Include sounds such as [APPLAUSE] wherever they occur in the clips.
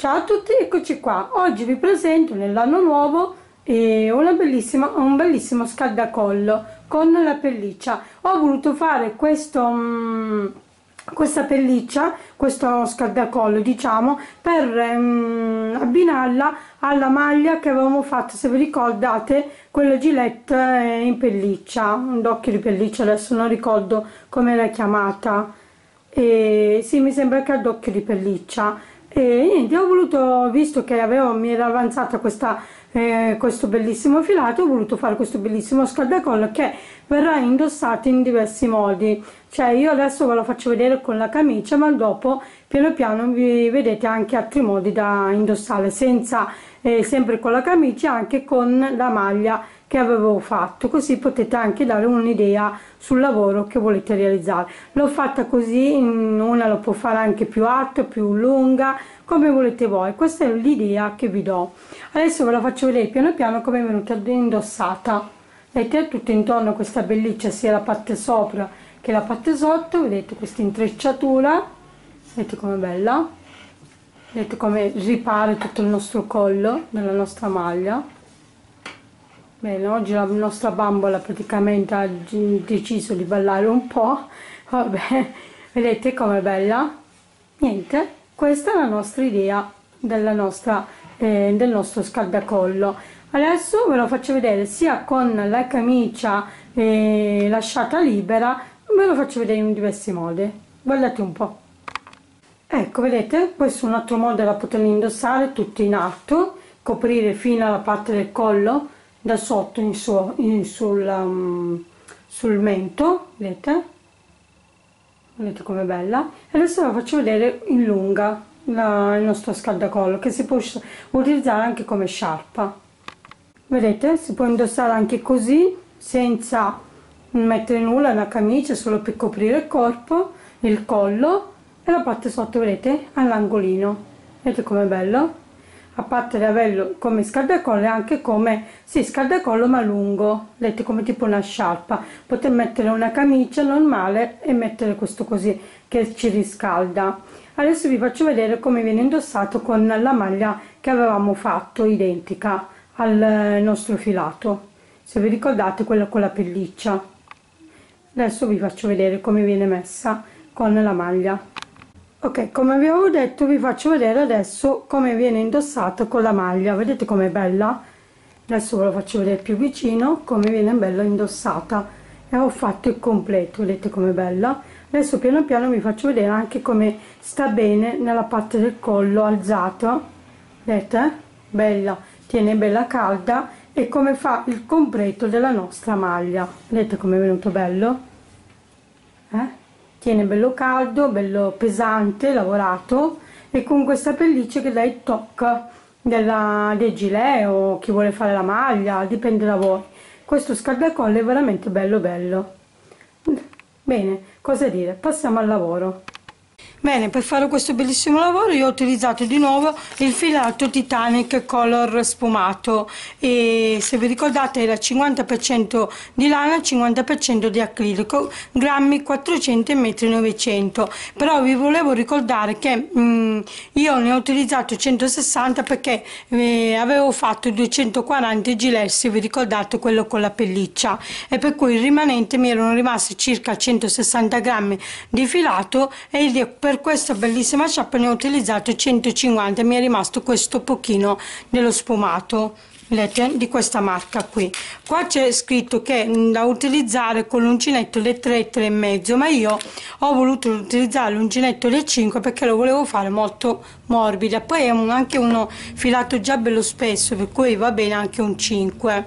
Ciao a tutti, eccoci qua. Oggi vi presento nell'anno nuovo eh, un bellissimo scaldacollo con la pelliccia. Ho voluto fare questo, mm, questa pelliccia, questo scaldacollo diciamo, per mm, abbinarla alla maglia che avevamo fatto, se vi ricordate, quella Gillette eh, in pelliccia, un d'occhio di pelliccia, adesso non ricordo come era chiamata. E, sì, mi sembra che ad occhio di pelliccia e niente, ho voluto, visto che avevo, mi era avanzata questa, eh, questo bellissimo filato, ho voluto fare questo bellissimo scaldacollo che verrà indossato in diversi modi. Cioè io adesso ve lo faccio vedere con la camicia, ma dopo piano piano vi vedete anche altri modi da indossare, senza eh, sempre con la camicia, anche con la maglia che avevo fatto così potete anche dare un'idea sul lavoro che volete realizzare l'ho fatta così mm, una lo può fare anche più alto più lunga come volete voi questa è l'idea che vi do adesso ve la faccio vedere piano piano come è venuta indossata vedete tutto intorno questa belliccia sia la parte sopra che la parte sotto vedete questa intrecciatura vedete com'è bella vedete come ripare tutto il nostro collo della nostra maglia Bene, oggi la nostra bambola praticamente ha deciso di ballare un po', vabbè, [LAUGHS] vedete com'è bella? Niente, questa è la nostra idea nostra, eh, del nostro scaldacollo. Adesso ve lo faccio vedere sia con la camicia eh, lasciata libera, ve lo faccio vedere in diversi modi. Guardate un po'. Ecco, vedete, questo è un altro modo da poterlo indossare tutto in alto, coprire fino alla parte del collo, da sotto in su, in sul, um, sul mento, vedete? Vedete com'è bella? E adesso la faccio vedere in lunga la, il nostro scaldacollo che si può utilizzare anche come sciarpa. Vedete? Si può indossare anche così senza mettere nulla, una camicia solo per coprire il corpo, il collo e la parte sotto vedete all'angolino. Vedete com'è bello? a parte averlo come scaldacollo e anche come sì, scaldacollo ma lungo, detto come tipo una sciarpa. Poter mettere una camicia normale e mettere questo così che ci riscalda. Adesso vi faccio vedere come viene indossato con la maglia che avevamo fatto identica al eh, nostro filato. Se vi ricordate quella con la pelliccia. Adesso vi faccio vedere come viene messa con la maglia ok come vi avevo detto vi faccio vedere adesso come viene indossato con la maglia vedete com'è bella adesso ve lo faccio vedere più vicino come viene bella indossata e ho fatto il completo vedete com'è bella adesso piano piano vi faccio vedere anche come sta bene nella parte del collo alzato vedete bella tiene bella calda e come fa il completo della nostra maglia vedete com'è venuto bello eh? tiene bello caldo bello pesante lavorato e con questa pelliccia che dà il tocco della, del gilet o chi vuole fare la maglia dipende da voi questo scaldacolle è veramente bello bello bene cosa dire passiamo al lavoro Bene, per fare questo bellissimo lavoro io ho utilizzato di nuovo il filato Titanic Color spumato e se vi ricordate era 50% di lana, 50% di acrilico, grammi 400 e metri 900. Però vi volevo ricordare che mh, mm, io ne ho utilizzato 160 perché eh, avevo fatto 240 gilessi, vi ricordate quello con la pelliccia e per cui il rimanente mi erano rimasti circa 160 grammi di filato e il per questa bellissima sciarpa ne ho utilizzato 150 mi è rimasto questo pochino nello spumato vedete di questa marca qui qua c'è scritto che mm, da utilizzare con l'uncinetto le 3 3 e mezzo ma io ho voluto utilizzare l'uncinetto le 5 perché lo volevo fare molto morbida poi è un, anche uno filato già bello spesso per cui va bene anche un 5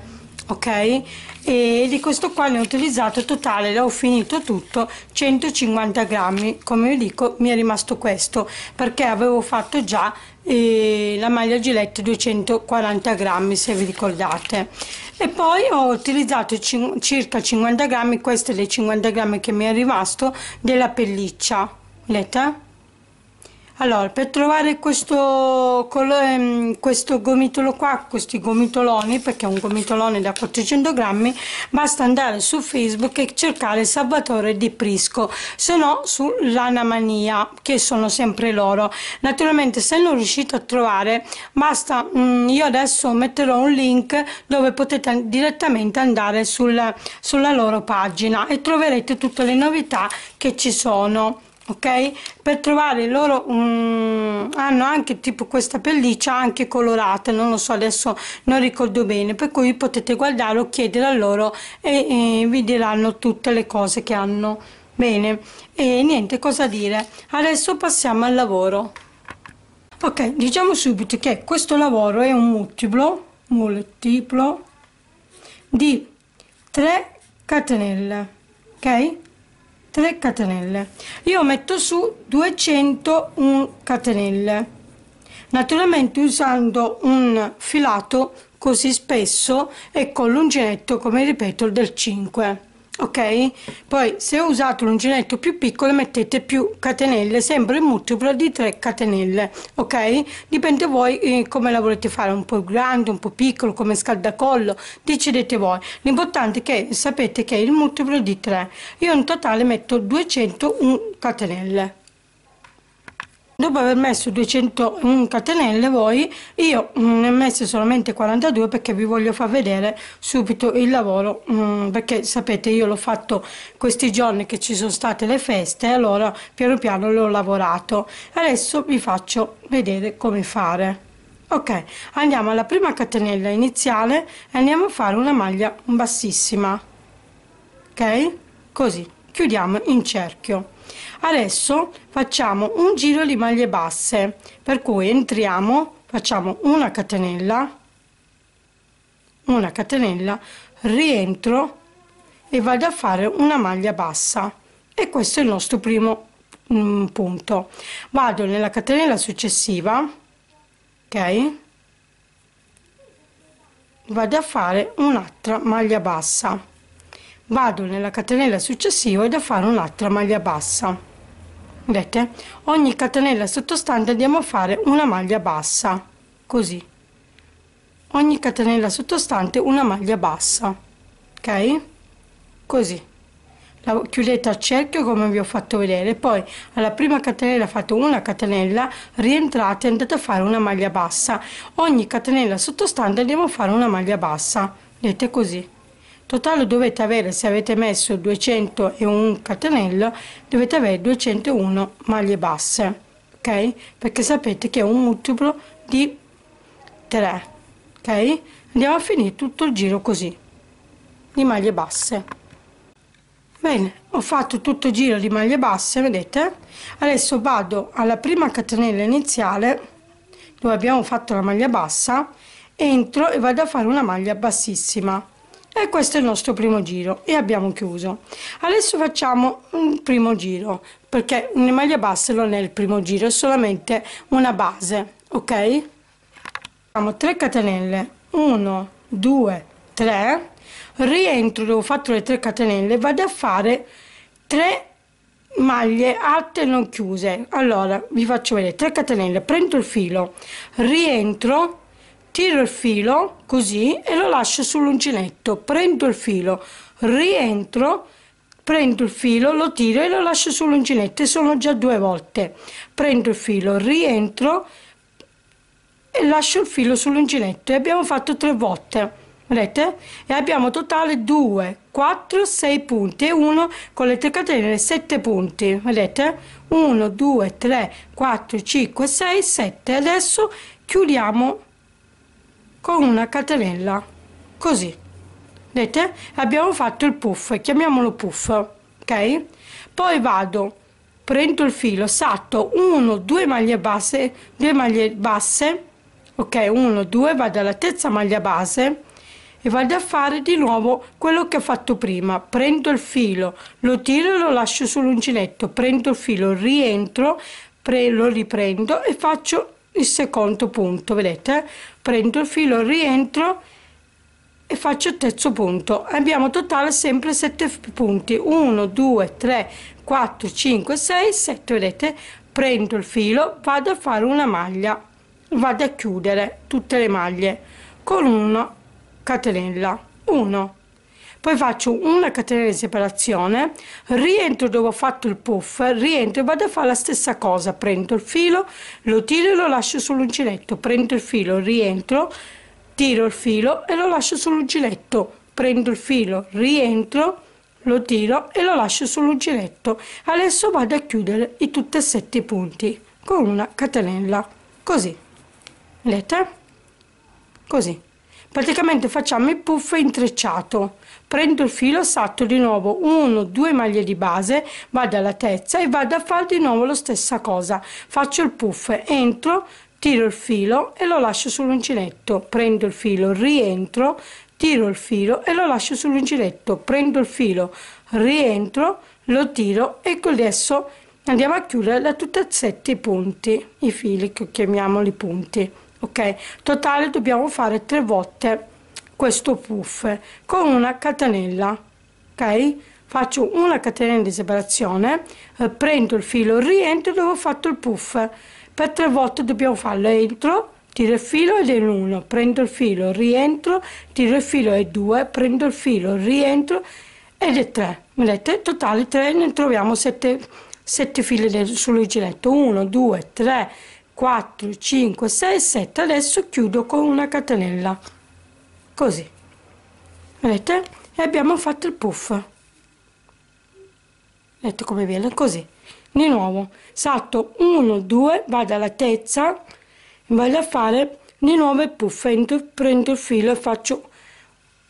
ok e di questo qua ne ho utilizzato totale, l'ho finito tutto, 150 grammi, come vi dico mi è rimasto questo perché avevo fatto già eh, la maglia Gillette 240 grammi se vi ricordate e poi ho utilizzato circa 50 grammi, queste le 50 grammi che mi è rimasto della pelliccia, vedete? Allora, per trovare questo, ehm, questo gomitolo qua, questi gomitoloni, perché è un gomitolone da 400 grammi, basta andare su Facebook e cercare Salvatore di Prisco, se no su Lanamania, che sono sempre loro. Naturalmente se non riuscite a trovare, basta, mm, io adesso metterò un link dove potete direttamente andare sul, sulla loro pagina e troverete tutte le novità che ci sono ok per trovare loro um, hanno anche tipo questa pelliccia anche colorata non lo so adesso non ricordo bene per cui potete guardare o chiedere a loro e, e vi diranno tutte le cose che hanno bene e niente cosa dire adesso passiamo al lavoro ok diciamo subito che questo lavoro è un multiplo multiplo di 3 catenelle ok 3 catenelle io metto su 201 catenelle naturalmente usando un filato così spesso e con l'uncinetto come ripeto del 5 ok? Poi se usate l'uncinetto più piccolo mettete più catenelle, sempre il multiplo di 3 catenelle, ok? Dipende voi eh, come la volete fare, un po' grande, un po' piccolo, come scaldacollo, decidete voi. L'importante è che sapete che è il multiplo di 3. Io in totale metto 201 catenelle. Dopo aver messo 201 mm, catenelle voi, io mm, ne ho messe solamente 42 perché vi voglio far vedere subito il lavoro, mm, perché sapete io l'ho fatto questi giorni che ci sono state le feste, allora piano piano l'ho lavorato. Adesso vi faccio vedere come fare ok andiamo alla prima catenella iniziale e andiamo a fare una maglia bassissima ok così chiudiamo in cerchio Adesso facciamo un giro di maglie basse, per cui entriamo, facciamo una catenella, una catenella, rientro e vado a fare una maglia bassa e questo è il nostro primo mm, punto. Vado nella catenella successiva, ok? Vado a fare un'altra maglia bassa vado nella catenella successiva ed a fare un'altra maglia bassa vedete ogni catenella sottostante andiamo a fare una maglia bassa così ogni catenella sottostante una maglia bassa ok così la chiudete a cerchio come vi ho fatto vedere poi alla prima catenella fate una catenella rientrate e andate a fare una maglia bassa ogni catenella sottostante andiamo a fare una maglia bassa vedete così totale dovete avere se avete messo 201 catenelle dovete avere 201 maglie basse ok perché sapete che è un multiplo di 3 ok andiamo a finire tutto il giro così di maglie basse bene ho fatto tutto il giro di maglie basse vedete adesso vado alla prima catenella iniziale dove abbiamo fatto la maglia bassa entro e vado a fare una maglia bassissima e questo è il nostro primo giro e abbiamo chiuso adesso facciamo un primo giro perché una maglia bassa non è il primo giro è solamente una base ok facciamo 3 catenelle 1 2 3 rientro dove ho fatto le 3 catenelle vado a fare 3 maglie alte non chiuse allora vi faccio vedere 3 catenelle prendo il filo rientro tiro il filo così e lo lascio sull'uncinetto prendo il filo rientro prendo il filo lo tiro e lo lascio sull'uncinetto e sono già due volte prendo il filo rientro e lascio il filo sull'uncinetto e abbiamo fatto tre volte vedete e abbiamo totale 2 4 6 punti e 1 con le 3 catene 7 punti vedete 1 2 3 4 5 6 7 adesso chiudiamo con una catenella, così. Vedete? Abbiamo fatto il puff, chiamiamolo puff, ok? Poi vado, prendo il filo, salto 1, 2 maglie basse, 2 maglie basse, ok? 1, 2, vado alla terza maglia base e vado a fare di nuovo quello che ho fatto prima. Prendo il filo, lo tiro e lo lascio sull'uncinetto, prendo il filo, rientro, pre, lo riprendo e faccio il secondo punto vedete prendo il filo rientro e faccio il terzo punto abbiamo totale sempre 7 punti 1 2 3 4 5 6 7 vedete prendo il filo vado a fare una maglia vado a chiudere tutte le maglie con una catenella 1 poi faccio una catena di separazione rientro dove ho fatto il puff rientro e vado a fare la stessa cosa prendo il filo lo tiro e lo lascio sull'uncinetto prendo il filo rientro tiro il filo e lo lascio sull'uncinetto prendo il filo rientro lo tiro e lo lascio sull'uncinetto adesso vado a chiudere i tutti e sette i punti con una catenella così vedete così praticamente facciamo il puff intrecciato prendo il filo salto di nuovo 1 2 maglie di base vado alla terza e vado a fare di nuovo la stessa cosa faccio il puff entro tiro il filo e lo lascio sull'uncinetto prendo il filo rientro tiro il filo e lo lascio sull'uncinetto prendo il filo rientro lo tiro e adesso andiamo a chiudere da tutti e sette i punti i fili che chiamiamoli punti ok totale dobbiamo fare tre volte questo puff con una catenella ok faccio una catenella di separazione eh, prendo il filo rientro dove ho fatto il puff per tre volte dobbiamo farlo entro tiro il filo ed è uno prendo il filo rientro tiro il filo e due prendo il filo rientro ed è 3 vedete totale 3 ne troviamo 7 7 fili sull'uncinetto 1 2 3 4 5 6 7 adesso chiudo con una catenella così vedete e abbiamo fatto il puff vedete come viene così di nuovo salto 1 2 vado all'altezza vado a fare di nuovo il puff prendo il filo e faccio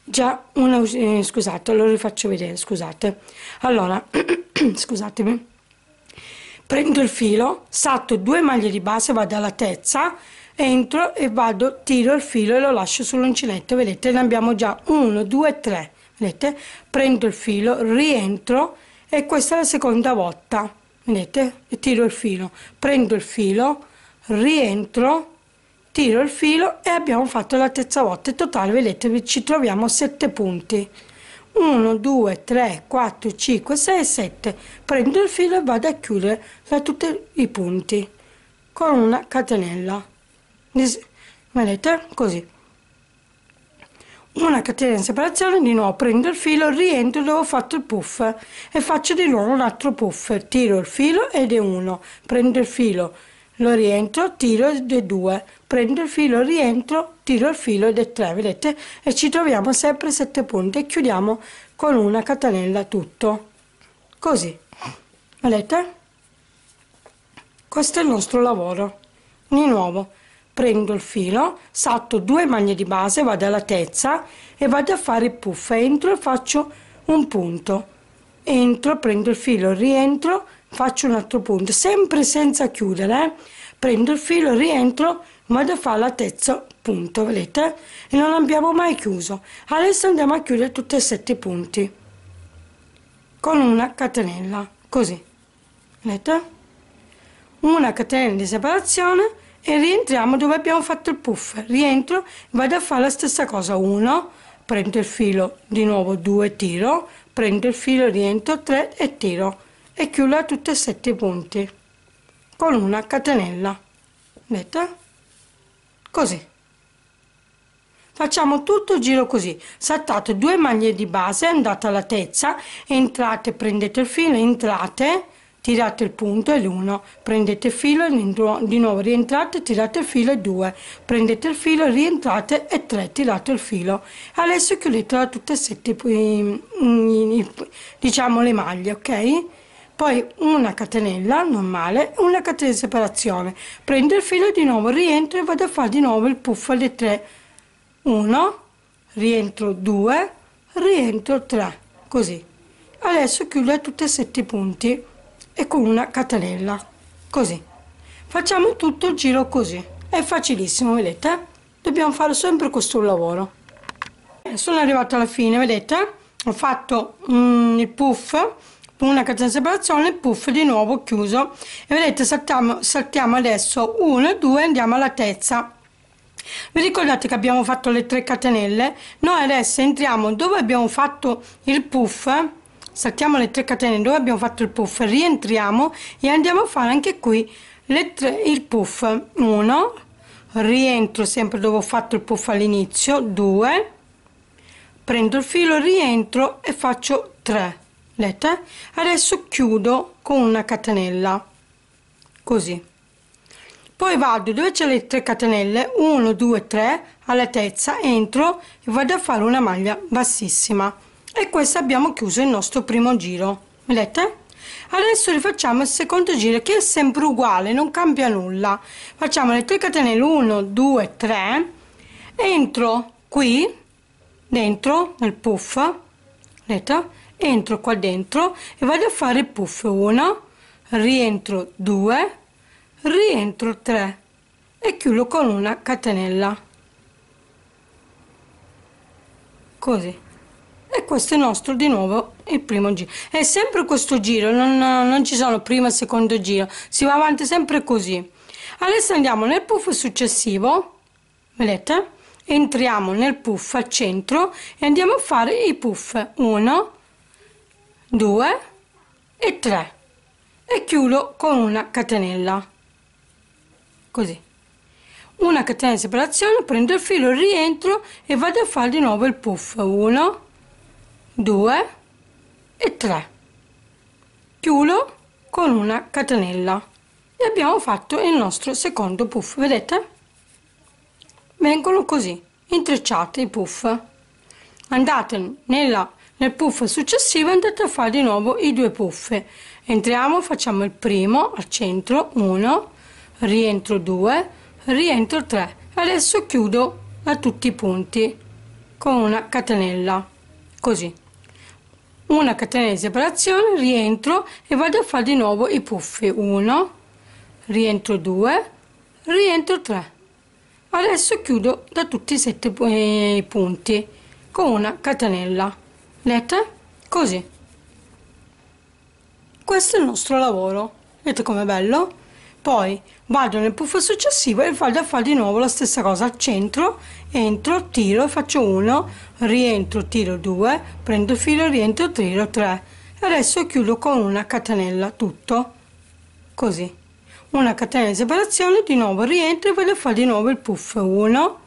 già una eh, scusate lo rifaccio vedere scusate allora [CLEARS THROAT] scusatemi prendo il filo salto due maglie di base vado all'altezza entro e vado, tiro il filo e lo lascio sull'uncinetto, vedete ne abbiamo già 1, 2, 3, vedete? Prendo il filo, rientro e questa è la seconda volta, vedete? E tiro il filo, prendo il filo, rientro, tiro il filo e abbiamo fatto la terza volta, in totale vedete ci troviamo a 7 punti. 1, 2, 3, 4, 5, 6, 7. Prendo il filo e vado a chiudere da tutti i punti con una catenella vedete, così. Una catena in separazione, di nuovo prendo il filo, rientro dove ho fatto il puff e faccio di nuovo un altro puff, tiro il filo ed è uno, prendo il filo, lo rientro, tiro ed è 2, prendo il filo, rientro, tiro il filo ed è 3, vedete? E ci troviamo sempre 7 punti e chiudiamo con una catenella tutto, così, vedete? Questo è il nostro lavoro, di nuovo prendo il filo, salto due maglie di base, vado alla terza e vado a fare il puff, entro e faccio un punto, entro, prendo il filo, rientro, faccio un altro punto, sempre senza chiudere, eh. prendo il filo, rientro, vado a fare la terza punto, vedete? E non abbiamo mai chiuso. Adesso andiamo a chiudere tutti e sette i punti con una catenella, così, vedete? Una catenella di separazione e rientriamo dove abbiamo fatto il puff. Rientro, vado a fare la stessa cosa, 1, prendo il filo, di nuovo 2, tiro, prendo il filo, rientro 3 e tiro e chiudo a tutti e sette i punti con una catenella. Vedete? Così. Facciamo tutto il giro così, saltate due maglie di base, andate all'altezza, entrate, prendete il filo, entrate, tirate il punto e l'1, prendete il filo e di nuovo rientrate, tirate il filo e 2, prendete il filo, rientrate e 3, tirate il filo. Adesso chiudete chiudetela tutte e sette diciamo le maglie, ok? Poi una catenella normale una catenella di separazione. Prendo il filo di nuovo rientro e vado a fare di nuovo il puff alle 3. 1, rientro 2, rientro 3, così. Adesso chiudo a tutti e sette i punti e con una catenella, così. Facciamo tutto il giro così, è facilissimo, vedete? Dobbiamo fare sempre questo lavoro. Sono arrivata alla fine, vedete? Ho fatto mm, il puff, una catena di separazione, puff di nuovo chiuso. E vedete, saltiamo, saltiamo adesso 1 e 2 andiamo alla terza. Vi ricordate che abbiamo fatto le 3 catenelle? Noi adesso entriamo dove abbiamo fatto il puff saltiamo le 3 catene dove abbiamo fatto il puff rientriamo e andiamo a fare anche qui le tre, il puff 1 rientro sempre dove ho fatto il puff all'inizio 2 prendo il filo rientro e faccio 3 vedete adesso chiudo con una catenella così poi vado dove c'è le 3 catenelle 1 2 3 all'altezza entro e vado a fare una maglia bassissima e questo abbiamo chiuso il nostro primo giro. Vedete? Adesso rifacciamo il secondo giro che è sempre uguale, non cambia nulla. Facciamo le 3 catenelle 1, 2, 3. Entro qui, dentro, nel puff. Vedete? Entro qua dentro e vado a fare il puff 1, rientro 2, rientro 3 e chiudo con una catenella. Così. E questo è il nostro di nuovo il primo giro. È sempre questo giro, non, non ci sono primo e secondo giro, si va avanti sempre così. Adesso andiamo nel puff successivo, vedete? Entriamo nel puff al centro e andiamo a fare i puff 1, 2 e 3 e chiudo con una catenella, così una catenella di separazione, prendo il filo, rientro e vado a fare di nuovo il puff 1 2 e 3 chiudo con una catenella e abbiamo fatto il nostro secondo puff vedete vengono così intrecciati i puff andate nella nel puff successivo andate a fare di nuovo i due puff entriamo facciamo il primo al centro 1 rientro 2 rientro 3 adesso chiudo a tutti i punti con una catenella così una catena di separazione rientro e vado a fare di nuovo i puffi 1 rientro 2 rientro 3 adesso chiudo da tutti i sette eh, punti con una catenella vedete così questo è il nostro lavoro vedete com'è bello poi vado nel puffo successivo e vado a fare di nuovo la stessa cosa al centro entro tiro faccio 1 rientro tiro 2 prendo il filo rientro tiro 3 e adesso chiudo con una catenella tutto così una catenella di separazione di nuovo rientro e vado a fare di nuovo il puff 1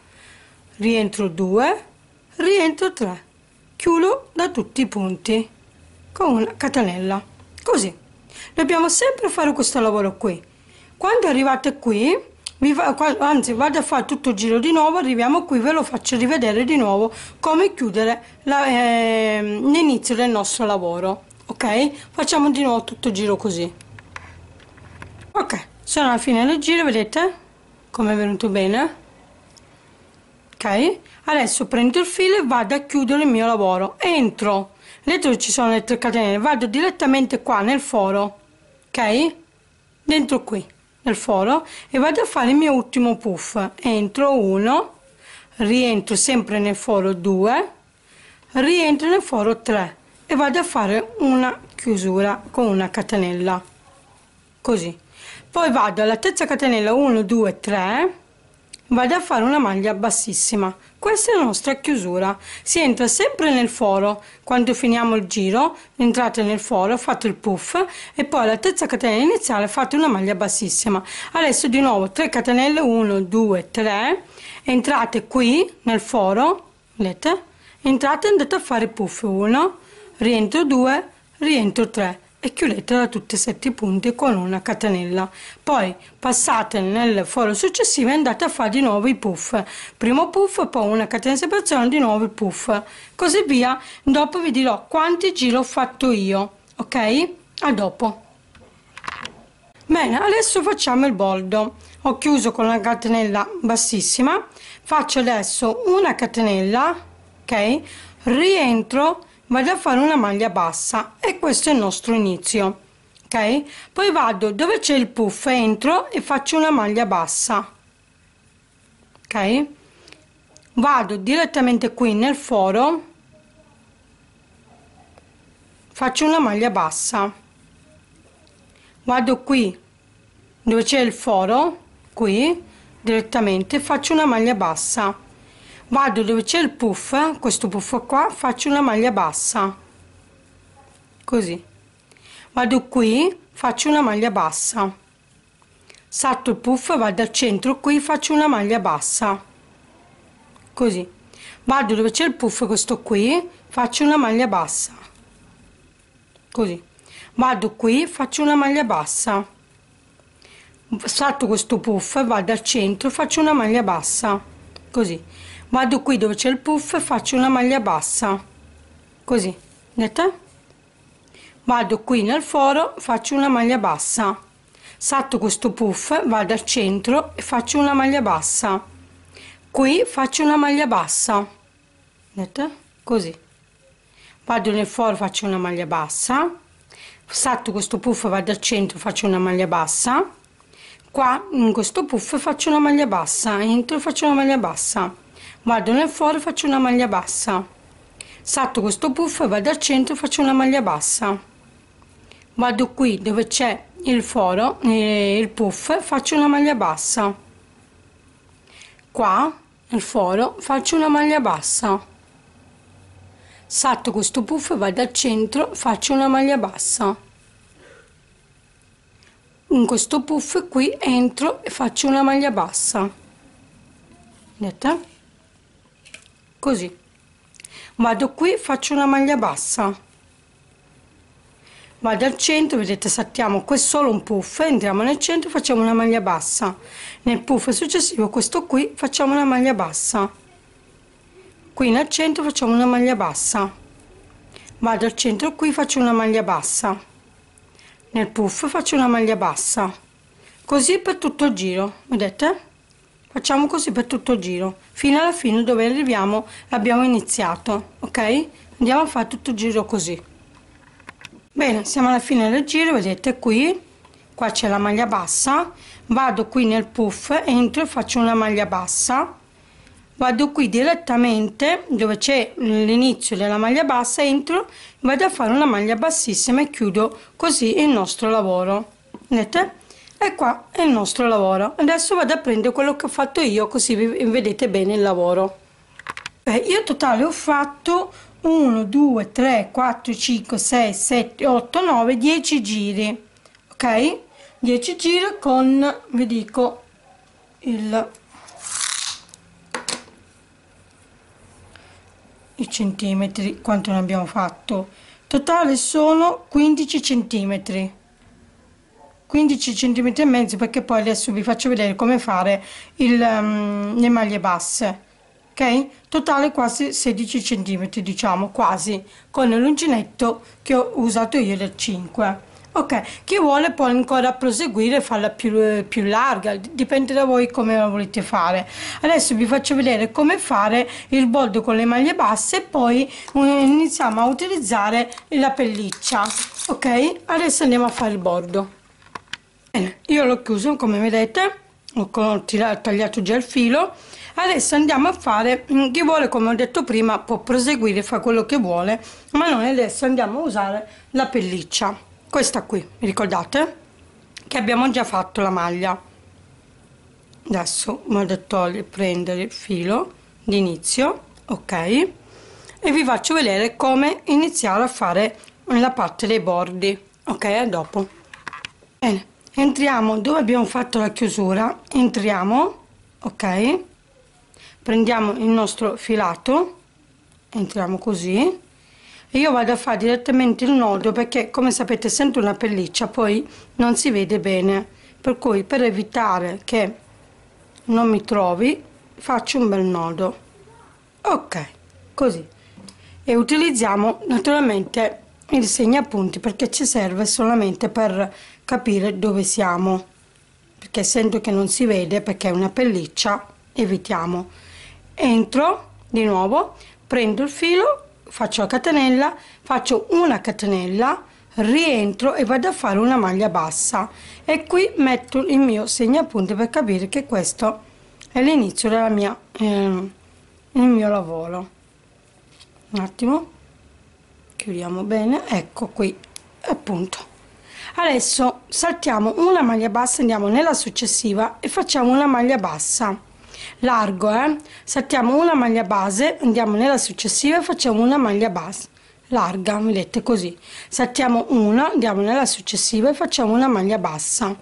rientro 2 rientro 3 chiudo da tutti i punti con una catenella così dobbiamo sempre fare questo lavoro qui quando arrivate qui, anzi vado a fare tutto il giro di nuovo, arriviamo qui, ve lo faccio rivedere di nuovo come chiudere ehm, l'inizio eh, del nostro lavoro. Ok? Facciamo di nuovo tutto il giro così. Ok, sono alla fine del giro, vedete come è venuto bene? Ok? Adesso prendo il filo e vado a chiudere il mio lavoro. Entro. Dentro ci sono le tre catenelle, vado direttamente qua nel foro. Ok? Dentro qui nel foro e vado a fare il mio ultimo puff entro 1 rientro sempre nel foro 2 rientro nel foro 3 e vado a fare una chiusura con una catenella così poi vado alla terza catenella 1 2 3 vado a fare una maglia bassissima. Questa è la nostra chiusura. Si entra sempre nel foro. Quando finiamo il giro, entrate nel foro, fate il puff e poi alla terza catenella iniziale fate una maglia bassissima. Adesso di nuovo 3 catenelle 1, 2, 3. Entrate qui nel foro, vedete? Entrate e andate a fare puff 1, rientro 2, rientro 3 e chiudete da tutti e sette i punti con una catenella. Poi passate nel foro successivo e andate a fare di nuovo i puff. Primo puff, poi una catena di separazione, di nuovo il puff. Così via, dopo vi dirò quanti giri ho fatto io, ok? A dopo. Bene, adesso facciamo il bordo. Ho chiuso con una catenella bassissima, faccio adesso una catenella, ok? Rientro vado a fare una maglia bassa e questo è il nostro inizio ok poi vado dove c'è il puff entro e faccio una maglia bassa ok vado direttamente qui nel foro faccio una maglia bassa vado qui dove c'è il foro qui direttamente faccio una maglia bassa vado dove c'è il puff questo puff qua faccio una maglia bassa così vado qui faccio una maglia bassa salto il puff vado al centro qui faccio una maglia bassa così vado dove c'è il puff questo qui faccio una maglia bassa così vado qui faccio una maglia bassa salto questo puff vado al centro faccio una maglia bassa così vado qui dove c'è il puff e faccio una maglia bassa così vedete vado qui nel foro faccio una maglia bassa salto questo puff vado al centro e faccio una maglia bassa qui faccio una maglia bassa vedete così vado nel foro faccio una maglia bassa salto questo puff vado al centro faccio una maglia bassa qua in questo puff faccio una maglia bassa entro faccio una maglia bassa vado nel foro e faccio una maglia bassa salto questo puff vado al centro e faccio una maglia bassa vado qui dove c'è il foro e eh, il puff faccio una maglia bassa qua nel foro faccio una maglia bassa salto questo puff vado al centro faccio una maglia bassa in questo puff qui entro e faccio una maglia bassa vedete così vado qui faccio una maglia bassa vado al centro vedete saltiamo questo solo un puff entriamo nel centro facciamo una maglia bassa nel puff successivo questo qui facciamo una maglia bassa qui nel centro facciamo una maglia bassa vado al centro qui faccio una maglia bassa nel puff faccio una maglia bassa così per tutto il giro vedete Facciamo così per tutto il giro, fino alla fine dove arriviamo abbiamo iniziato, ok? Andiamo a fare tutto il giro così. Bene, siamo alla fine del giro, vedete qui, qua c'è la maglia bassa, vado qui nel puff, entro e faccio una maglia bassa, vado qui direttamente dove c'è l'inizio della maglia bassa, entro, vado a fare una maglia bassissima e chiudo così il nostro lavoro. Vedete? E qua è il nostro lavoro. Adesso vado a prendere quello che ho fatto io, così vedete bene il lavoro. Beh, io totale ho fatto 1, 2, 3, 4, 5, 6, 7, 8, 9, 10 giri. Ok? 10 giri con, vi dico, il, i centimetri, quanto ne abbiamo fatto. Totale sono 15 centimetri. 15 cm e mezzo perché poi adesso vi faccio vedere come fare il, um, le maglie basse ok totale quasi 16 cm diciamo quasi con l'uncinetto che ho usato io del 5 ok chi vuole può ancora proseguire farla più, più larga dipende da voi come la volete fare adesso vi faccio vedere come fare il bordo con le maglie basse e poi eh, iniziamo a utilizzare la pelliccia ok adesso andiamo a fare il bordo Bene, io l'ho chiuso come vedete, ho tagliato già il filo. Adesso andiamo a fare, mm, chi vuole come ho detto prima può proseguire, fa quello che vuole, ma noi adesso andiamo a usare la pelliccia, questa qui, ricordate? Che abbiamo già fatto la maglia. Adesso vado a togliere, prendere il filo d'inizio, ok? E vi faccio vedere come iniziare a fare la parte dei bordi, ok? A dopo. Bene entriamo dove abbiamo fatto la chiusura entriamo ok prendiamo il nostro filato entriamo così e io vado a fare direttamente il nodo perché come sapete sento una pelliccia poi non si vede bene per cui per evitare che non mi trovi faccio un bel nodo ok così e utilizziamo naturalmente il appunti perché ci serve solamente per capire dove siamo perché essendo che non si vede perché è una pelliccia evitiamo entro di nuovo prendo il filo faccio la catenella faccio una catenella rientro e vado a fare una maglia bassa e qui metto il mio segnapunti per capire che questo è l'inizio della mia eh, il mio lavoro un attimo chiudiamo bene ecco qui appunto adesso saltiamo una maglia bassa andiamo nella successiva e facciamo una maglia bassa largo eh? saltiamo una maglia base andiamo nella successiva e facciamo una maglia bassa larga vedete così saltiamo una andiamo nella successiva e facciamo una maglia bassa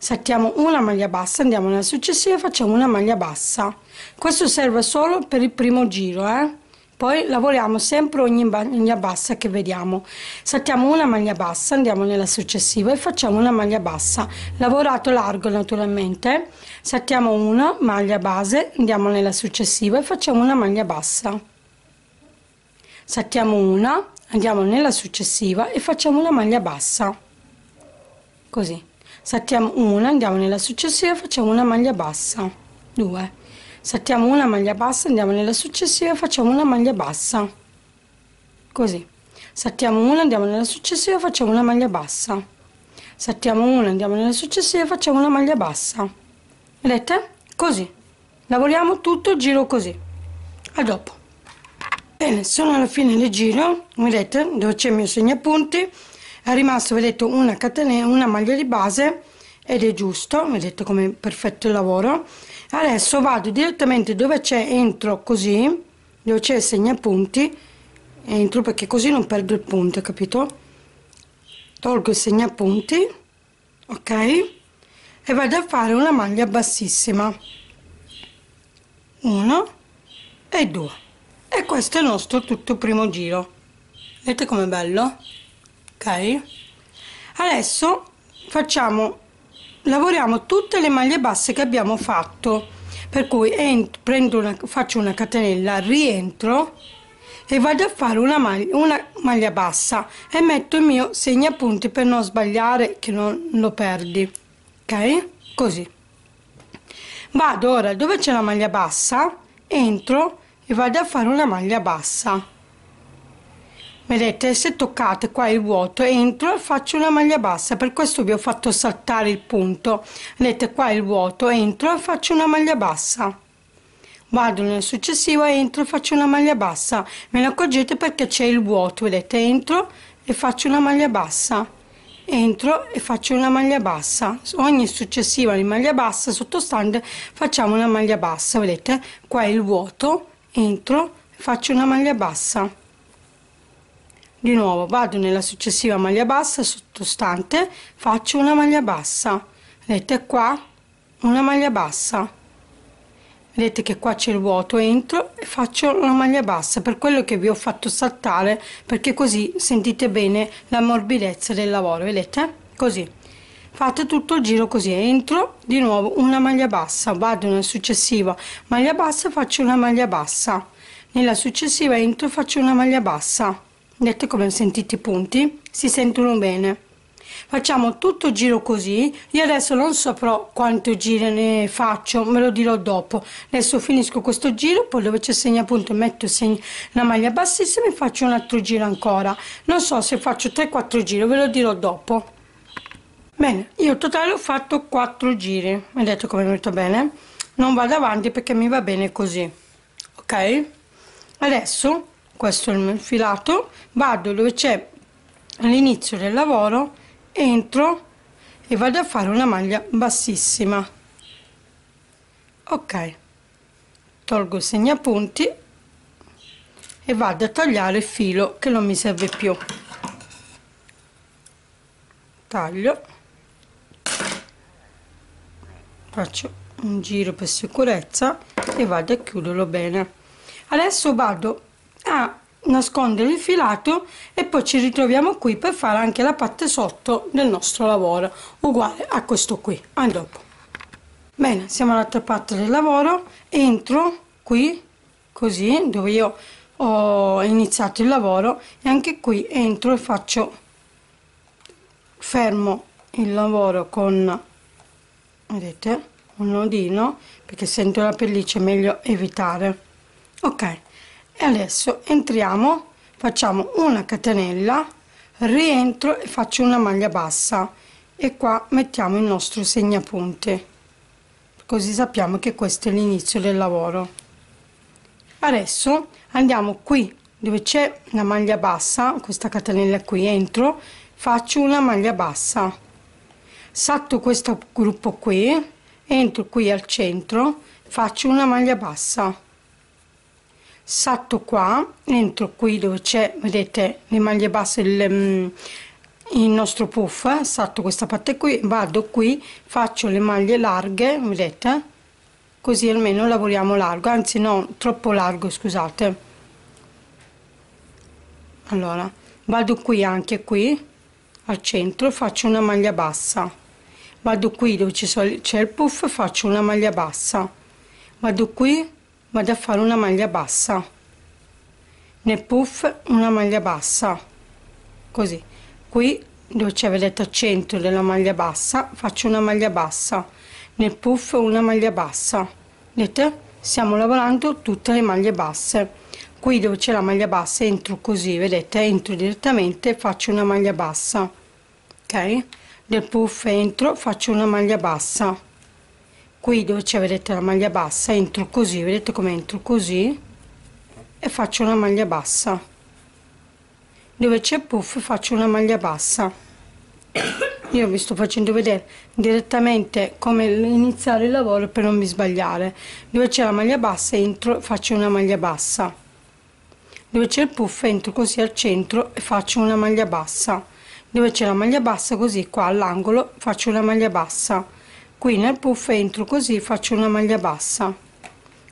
saltiamo una maglia bassa andiamo nella successiva e facciamo una maglia bassa questo serve solo per il primo giro eh? Poi lavoriamo sempre ogni maglia bassa che vediamo. Saltiamo una maglia bassa, andiamo nella successiva e facciamo una maglia bassa. Lavorato largo naturalmente, saltiamo una maglia base, andiamo nella successiva e facciamo una maglia bassa. Saltiamo una, andiamo nella successiva e facciamo una maglia bassa. Così. Saltiamo una, andiamo nella successiva e facciamo una maglia bassa. 2 saltiamo una maglia bassa andiamo nella successiva e facciamo una maglia bassa così saltiamo una andiamo nella successiva e facciamo una maglia bassa saltiamo una andiamo nella successiva e facciamo una maglia bassa vedete così lavoriamo tutto il giro così a dopo bene sono alla fine del giro vedete dove c'è il mio segnapunti è rimasto vedete una catenella una maglia di base ed è giusto vedete come perfetto il lavoro adesso vado direttamente dove c'è entro così dove c'è segnapunti entro perché così non perdo il punto capito tolgo il segnapunti ok e vado a fare una maglia bassissima 1 e 2 e questo è il nostro tutto primo giro vedete com'è bello ok adesso facciamo lavoriamo tutte le maglie basse che abbiamo fatto per cui prendo una, faccio una catenella rientro e vado a fare una maglia, una maglia bassa e metto il mio segnapunti per non sbagliare che non lo perdi ok così vado ora dove c'è la maglia bassa entro e vado a fare una maglia bassa Vedete, se toccate qua il vuoto entro e faccio una maglia bassa, per questo vi ho fatto saltare il punto. Vedete qua il vuoto entro e faccio una maglia bassa. Vado nel successivo, entro e faccio una maglia bassa. Me ne accorgete perché c'è il vuoto, vedete, entro e faccio una maglia bassa entro e faccio una maglia bassa ogni successiva di maglia bassa sottostante facciamo una maglia bassa vedete qua è il vuoto entro faccio una maglia bassa di nuovo vado nella successiva maglia bassa sottostante, faccio una maglia bassa. Vedete qua? Una maglia bassa. Vedete che qua c'è il vuoto, entro e faccio una maglia bassa, per quello che vi ho fatto saltare, perché così sentite bene la morbidezza del lavoro, vedete? Così. Fate tutto il giro così, entro, di nuovo una maglia bassa, vado nella successiva maglia bassa, faccio una maglia bassa. Nella successiva entro e faccio una maglia bassa detto come ho sentito i punti, si sentono bene. Facciamo tutto il giro così, io adesso non so però quanto giri ne faccio, me lo dirò dopo. Adesso finisco questo giro, poi dove c'è segno appunto metto segno, la maglia bassissima e faccio un altro giro ancora. Non so se faccio 3-4 giri, ve lo dirò dopo. Bene, io in totale ho fatto 4 giri, vedete come è venuto bene? Non vado avanti perché mi va bene così, ok? Adesso questo è il filato vado dove c'è l'inizio del lavoro entro e vado a fare una maglia bassissima ok tolgo il segnapunti e vado a tagliare il filo che non mi serve più taglio faccio un giro per sicurezza e vado a chiuderlo bene adesso vado a ah, nascondere il filato e poi ci ritroviamo qui per fare anche la parte sotto del nostro lavoro uguale a questo qui a bene siamo all'altra parte del lavoro entro qui così dove io ho iniziato il lavoro e anche qui entro e faccio fermo il lavoro con vedete un nodino perché sento la pelliccia meglio evitare ok e adesso entriamo facciamo una catenella rientro e faccio una maglia bassa e qua mettiamo il nostro segnapunte così sappiamo che questo è l'inizio del lavoro adesso andiamo qui dove c'è la maglia bassa questa catenella qui entro faccio una maglia bassa salto questo gruppo qui entro qui al centro faccio una maglia bassa salto qua entro qui dove c'è vedete le maglie basse il, mm, il nostro puff eh, salto questa parte qui vado qui faccio le maglie larghe vedete così almeno lavoriamo largo anzi no troppo largo scusate allora vado qui anche qui al centro faccio una maglia bassa vado qui dove c'è il puff faccio una maglia bassa vado qui vado a fare una maglia bassa nel puff una maglia bassa così qui dove c'è vedete al centro della maglia bassa faccio una maglia bassa nel puff una maglia bassa vedete stiamo lavorando tutte le maglie basse qui dove c'è la maglia bassa entro così vedete entro direttamente faccio una maglia bassa ok del puff entro faccio una maglia bassa qui dove ci vedete la maglia bassa entro così vedete come entro così e faccio una maglia bassa dove c'è puff faccio una maglia bassa io vi sto facendo vedere direttamente come iniziare il lavoro per non mi sbagliare dove c'è la maglia bassa entro faccio una maglia bassa dove c'è il puff entro così al centro e faccio una maglia bassa dove c'è la maglia bassa così qua all'angolo faccio una maglia bassa qui nel puff entro così faccio una maglia bassa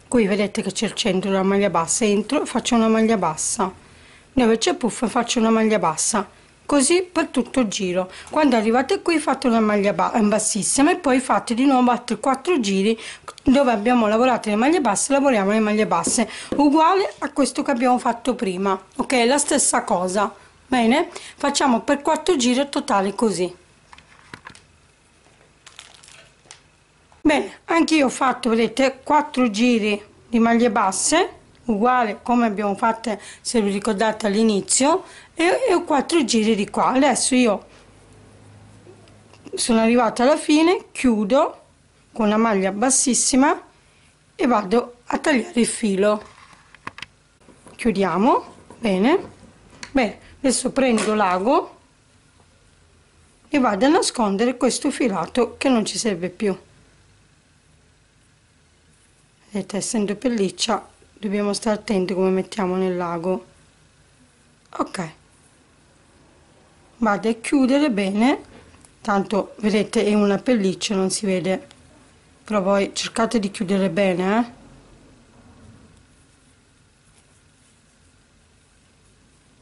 qui vedete che c'è il centro della maglia bassa entro faccio una maglia bassa dove c'è puff faccio una maglia bassa così per tutto il giro quando arrivate qui fate una maglia eh, bassissima e poi fate di nuovo altri quattro giri dove abbiamo lavorato le maglie basse lavoriamo le maglie basse uguale a questo che abbiamo fatto prima ok la stessa cosa bene facciamo per quattro giri totali così Bene, anch'io ho fatto, vedete, quattro giri di maglie basse, uguale come abbiamo fatto, se vi ricordate, all'inizio, e, e ho quattro giri di qua. Adesso io sono arrivata alla fine, chiudo con una maglia bassissima e vado a tagliare il filo. Chiudiamo, bene. Bene, adesso prendo l'ago e vado a nascondere questo filato che non ci serve più vedete essendo pelliccia dobbiamo stare attenti come mettiamo nel lago ok vado a chiudere bene tanto vedete è una pelliccia non si vede però voi cercate di chiudere bene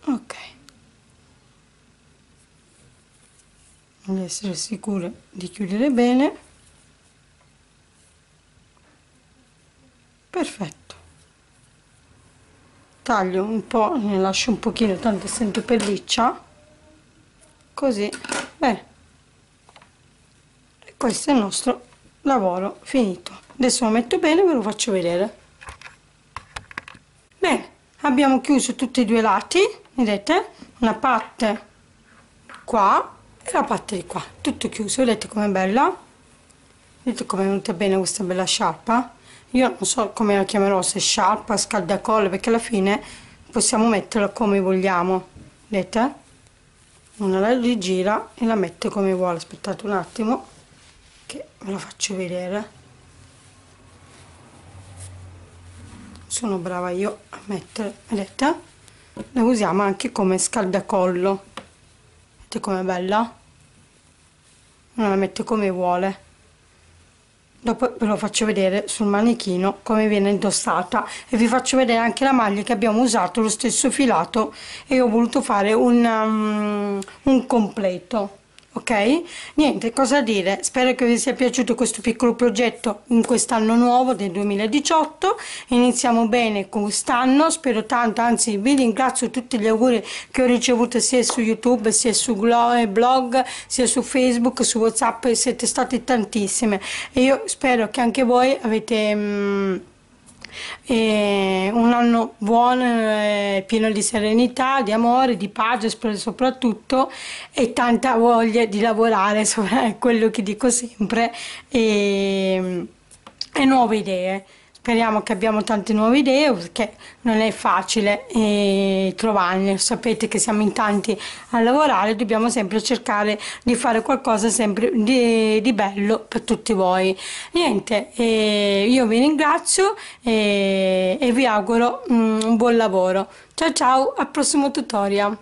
eh? ok di essere sicure di chiudere bene perfetto taglio un po ne lascio un pochino tanto sento pelliccia così bene e questo è il nostro lavoro finito adesso lo metto bene e ve lo faccio vedere bene abbiamo chiuso tutti i due lati vedete una parte qua e la parte di qua tutto chiuso vedete com'è bella vedete come è venuta bene questa bella sciarpa io non so come la chiamerò, se sciarpa, scaldacolle, perché alla fine possiamo metterla come vogliamo. Vedete? Una la rigira e la mette come vuole. Aspettate un attimo che ve la faccio vedere. Sono brava io a mettere, vedete? La usiamo anche come scaldacollo. Vedete com'è bella? Non la mette come vuole dopo ve lo faccio vedere sul manichino come viene indossata e vi faccio vedere anche la maglia che abbiamo usato lo stesso filato e ho voluto fare un, um, un completo ok? Niente, cosa dire? Spero che vi sia piaciuto questo piccolo progetto in quest'anno nuovo del 2018. Iniziamo bene quest'anno, spero tanto, anzi vi ringrazio tutti gli auguri che ho ricevuto sia su YouTube, sia su eh, blog, sia su Facebook, su WhatsApp, siete stati tantissime e io spero che anche voi avete... Mh, mm, e un anno buono, eh, pieno di serenità, di amore, di pace soprattutto e tanta voglia di lavorare, sopra [LAUGHS] quello che dico sempre, e, mm, e nuove idee. Speriamo che abbiamo tante nuove idee perché non è facile eh, trovarne. Sapete che siamo in tanti a lavorare, dobbiamo sempre cercare di fare qualcosa sempre di, di bello per tutti voi. Niente, eh, io vi ringrazio e, eh, e vi auguro mm, un buon lavoro. Ciao ciao, al prossimo tutorial!